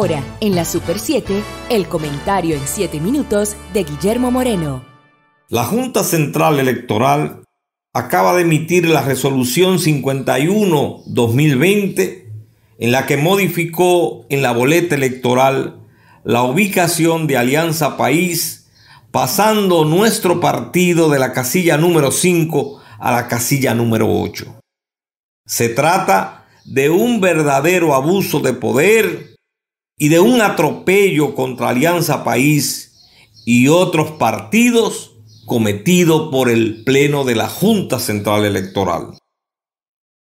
Ahora, en la Super 7, el comentario en 7 minutos de Guillermo Moreno. La Junta Central Electoral acaba de emitir la resolución 51-2020 en la que modificó en la boleta electoral la ubicación de Alianza País, pasando nuestro partido de la casilla número 5 a la casilla número 8. Se trata de un verdadero abuso de poder y de un atropello contra Alianza País y otros partidos cometido por el Pleno de la Junta Central Electoral.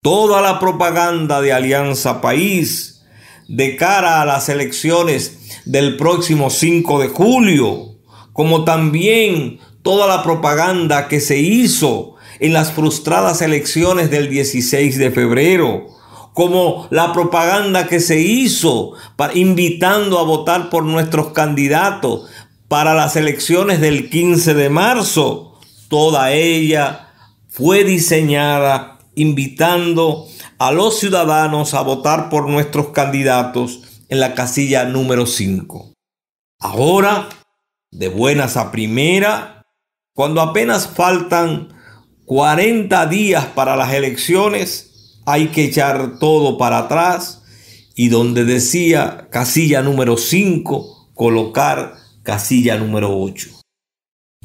Toda la propaganda de Alianza País de cara a las elecciones del próximo 5 de julio, como también toda la propaganda que se hizo en las frustradas elecciones del 16 de febrero, como la propaganda que se hizo invitando a votar por nuestros candidatos para las elecciones del 15 de marzo. Toda ella fue diseñada invitando a los ciudadanos a votar por nuestros candidatos en la casilla número 5. Ahora, de buenas a primera, cuando apenas faltan 40 días para las elecciones, hay que echar todo para atrás y donde decía casilla número 5, colocar casilla número 8.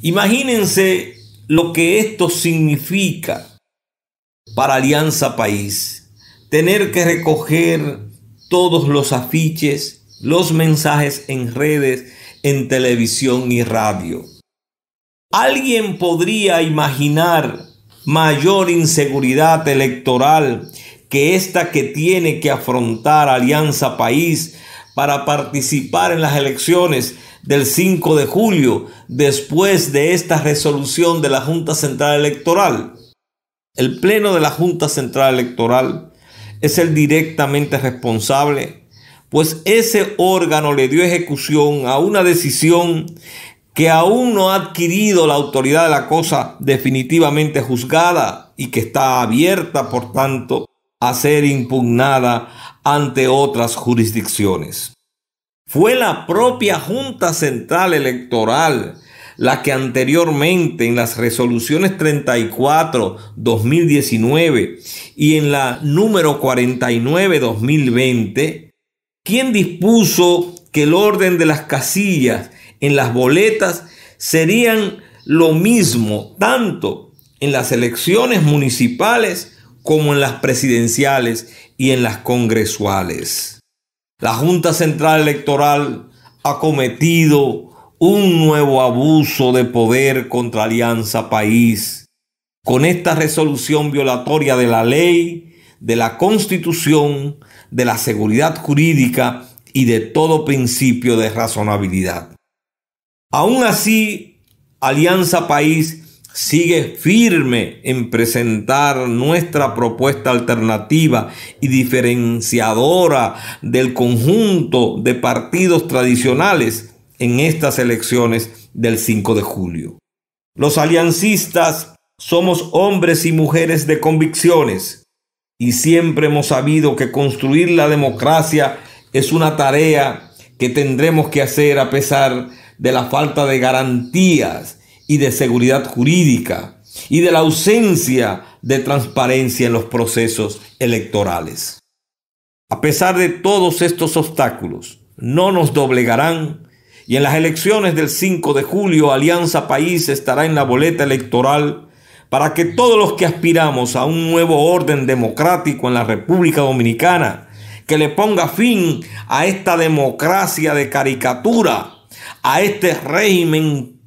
Imagínense lo que esto significa para Alianza País. Tener que recoger todos los afiches, los mensajes en redes, en televisión y radio. ¿Alguien podría imaginar mayor inseguridad electoral que esta que tiene que afrontar Alianza País para participar en las elecciones del 5 de julio después de esta resolución de la Junta Central Electoral. El Pleno de la Junta Central Electoral es el directamente responsable, pues ese órgano le dio ejecución a una decisión que aún no ha adquirido la autoridad de la cosa definitivamente juzgada y que está abierta, por tanto, a ser impugnada ante otras jurisdicciones. Fue la propia Junta Central Electoral la que anteriormente en las resoluciones 34-2019 y en la número 49-2020, quien dispuso que el orden de las casillas en las boletas serían lo mismo tanto en las elecciones municipales como en las presidenciales y en las congresuales. La Junta Central Electoral ha cometido un nuevo abuso de poder contra Alianza País. Con esta resolución violatoria de la ley, de la constitución, de la seguridad jurídica y de todo principio de razonabilidad. Aún así, Alianza País sigue firme en presentar nuestra propuesta alternativa y diferenciadora del conjunto de partidos tradicionales en estas elecciones del 5 de julio. Los aliancistas somos hombres y mujeres de convicciones y siempre hemos sabido que construir la democracia es una tarea que tendremos que hacer a pesar de de la falta de garantías y de seguridad jurídica y de la ausencia de transparencia en los procesos electorales. A pesar de todos estos obstáculos, no nos doblegarán y en las elecciones del 5 de julio Alianza País estará en la boleta electoral para que todos los que aspiramos a un nuevo orden democrático en la República Dominicana, que le ponga fin a esta democracia de caricatura, a este régimen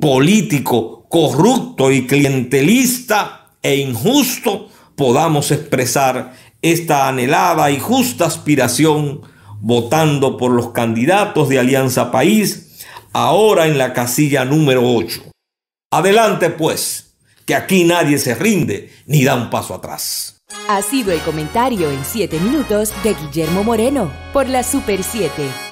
político corrupto y clientelista e injusto, podamos expresar esta anhelada y justa aspiración votando por los candidatos de Alianza País, ahora en la casilla número 8. Adelante pues, que aquí nadie se rinde ni da un paso atrás. Ha sido el comentario en 7 minutos de Guillermo Moreno por la Super 7.